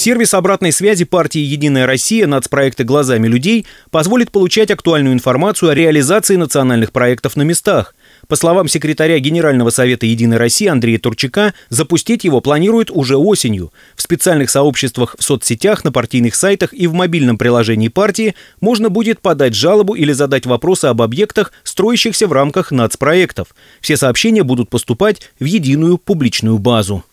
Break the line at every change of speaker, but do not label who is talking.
Сервис обратной связи партии «Единая Россия» нацпроекты «Глазами людей» позволит получать актуальную информацию о реализации национальных проектов на местах. По словам секретаря Генерального совета «Единой России» Андрея Турчака, запустить его планируют уже осенью. В специальных сообществах в соцсетях, на партийных сайтах и в мобильном приложении партии можно будет подать жалобу или задать вопросы об объектах, строящихся в рамках нацпроектов. Все сообщения будут поступать в единую публичную базу.